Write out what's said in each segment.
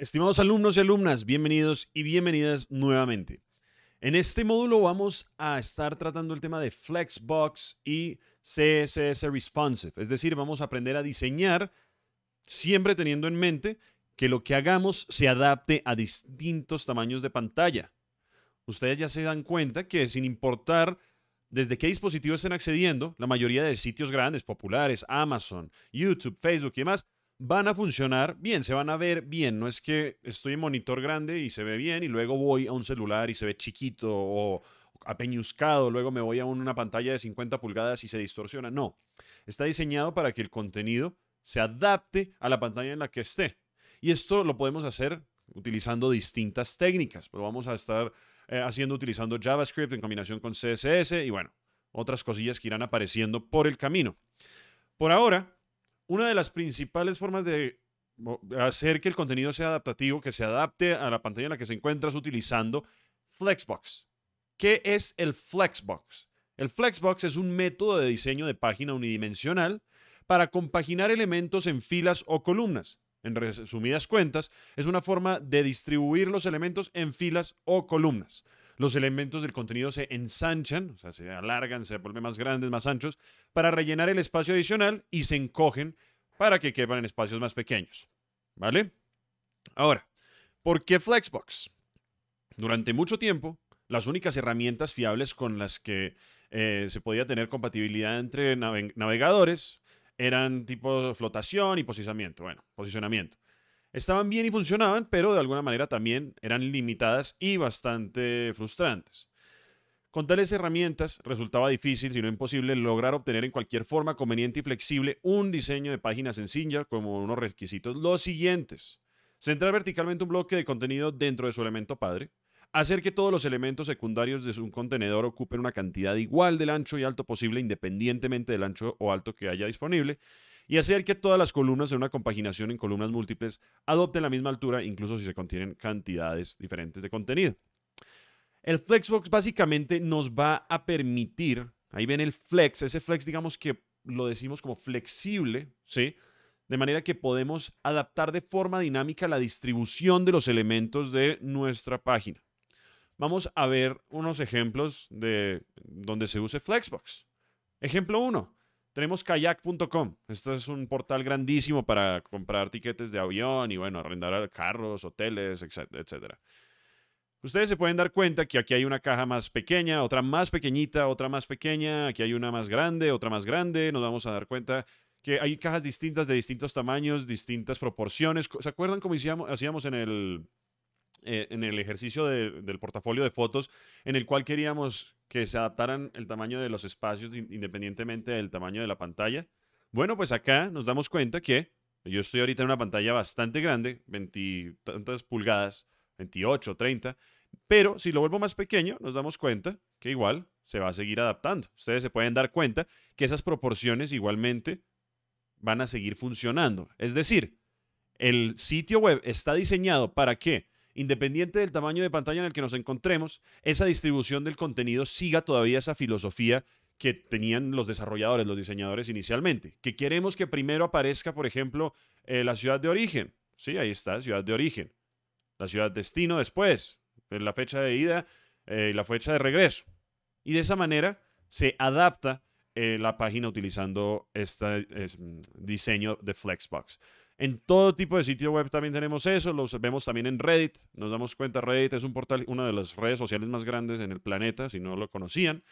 Estimados alumnos y alumnas, bienvenidos y bienvenidas nuevamente. En este módulo vamos a estar tratando el tema de Flexbox y CSS Responsive, es decir, vamos a aprender a diseñar siempre teniendo en mente que lo que hagamos se adapte a distintos tamaños de pantalla. Ustedes ya se dan cuenta que sin importar desde qué dispositivo estén accediendo, la mayoría de sitios grandes, populares, Amazon, YouTube, Facebook y demás, van a funcionar bien, se van a ver bien. No es que estoy en monitor grande y se ve bien y luego voy a un celular y se ve chiquito o apeñuscado, luego me voy a una pantalla de 50 pulgadas y se distorsiona. No, está diseñado para que el contenido se adapte a la pantalla en la que esté. Y esto lo podemos hacer utilizando distintas técnicas. Lo vamos a estar eh, haciendo utilizando JavaScript en combinación con CSS y bueno, otras cosillas que irán apareciendo por el camino. Por ahora, una de las principales formas de hacer que el contenido sea adaptativo, que se adapte a la pantalla en la que se encuentras utilizando Flexbox. ¿Qué es el Flexbox? El Flexbox es un método de diseño de página unidimensional para compaginar elementos en filas o columnas. En resumidas cuentas, es una forma de distribuir los elementos en filas o columnas. Los elementos del contenido se ensanchan, o sea, se alargan, se vuelven más grandes, más anchos, para rellenar el espacio adicional y se encogen para que quepan en espacios más pequeños. ¿Vale? Ahora, ¿por qué Flexbox? Durante mucho tiempo, las únicas herramientas fiables con las que eh, se podía tener compatibilidad entre navegadores eran tipo flotación y posicionamiento. Bueno, posicionamiento estaban bien y funcionaban, pero de alguna manera también eran limitadas y bastante frustrantes. Con tales herramientas resultaba difícil, si no imposible, lograr obtener en cualquier forma conveniente y flexible un diseño de páginas en sencilla como unos requisitos los siguientes. Centrar verticalmente un bloque de contenido dentro de su elemento padre, hacer que todos los elementos secundarios de su contenedor ocupen una cantidad igual del ancho y alto posible independientemente del ancho o alto que haya disponible, y hacer que todas las columnas en una compaginación en columnas múltiples adopten la misma altura, incluso si se contienen cantidades diferentes de contenido. El Flexbox básicamente nos va a permitir, ahí ven el flex, ese flex digamos que lo decimos como flexible, ¿sí? De manera que podemos adaptar de forma dinámica la distribución de los elementos de nuestra página. Vamos a ver unos ejemplos de donde se use Flexbox. Ejemplo 1. Tenemos kayak.com. Esto es un portal grandísimo para comprar tiquetes de avión y, bueno, arrendar carros, hoteles, etcétera. Ustedes se pueden dar cuenta que aquí hay una caja más pequeña, otra más pequeñita, otra más pequeña, aquí hay una más grande, otra más grande. Nos vamos a dar cuenta que hay cajas distintas de distintos tamaños, distintas proporciones. ¿Se acuerdan cómo hacíamos en el eh, en el ejercicio del portafolio de fotos, en el cual queríamos que se adaptaran el tamaño de los espacios independientemente del tamaño de la pantalla. Bueno, pues acá nos damos cuenta que yo estoy ahorita en una pantalla bastante grande, 20 tantas pulgadas, 28, 30, pero si lo vuelvo más pequeño, nos damos cuenta que igual se va a seguir adaptando. Ustedes se pueden dar cuenta que esas proporciones igualmente van a seguir funcionando. Es decir, el sitio web está diseñado para que independiente del tamaño de pantalla en el que nos encontremos, esa distribución del contenido siga todavía esa filosofía que tenían los desarrolladores, los diseñadores inicialmente, que queremos que primero aparezca, por ejemplo, eh, la ciudad de origen. Sí, ahí está, ciudad de origen. La ciudad destino después, la fecha de ida eh, y la fecha de regreso. Y de esa manera se adapta eh, la página utilizando este diseño de Flexbox. En todo tipo de sitio web también tenemos eso, lo vemos también en Reddit, nos damos cuenta, Reddit es un portal, una de las redes sociales más grandes en el planeta, si no lo conocían.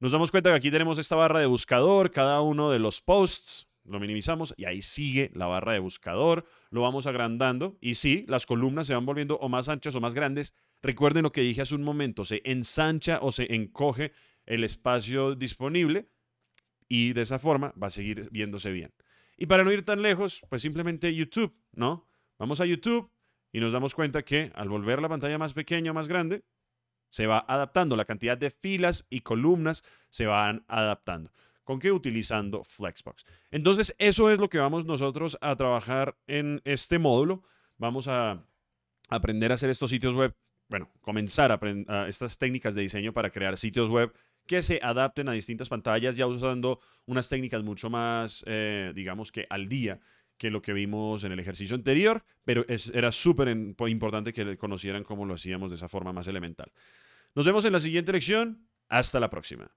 Nos damos cuenta que aquí tenemos esta barra de buscador, cada uno de los posts, lo minimizamos y ahí sigue la barra de buscador, lo vamos agrandando y sí, las columnas se van volviendo o más anchas o más grandes. Recuerden lo que dije hace un momento, se ensancha o se encoge el espacio disponible y de esa forma va a seguir viéndose bien. Y para no ir tan lejos, pues simplemente YouTube, ¿no? Vamos a YouTube y nos damos cuenta que al volver la pantalla más pequeña o más grande, se va adaptando. La cantidad de filas y columnas se van adaptando. ¿Con qué? Utilizando Flexbox. Entonces, eso es lo que vamos nosotros a trabajar en este módulo. Vamos a aprender a hacer estos sitios web bueno, comenzar a, aprender estas técnicas de diseño para crear sitios web que se adapten a distintas pantallas, ya usando unas técnicas mucho más, eh, digamos que al día que lo que vimos en el ejercicio anterior, pero era súper importante que conocieran cómo lo hacíamos de esa forma más elemental. Nos vemos en la siguiente lección. Hasta la próxima.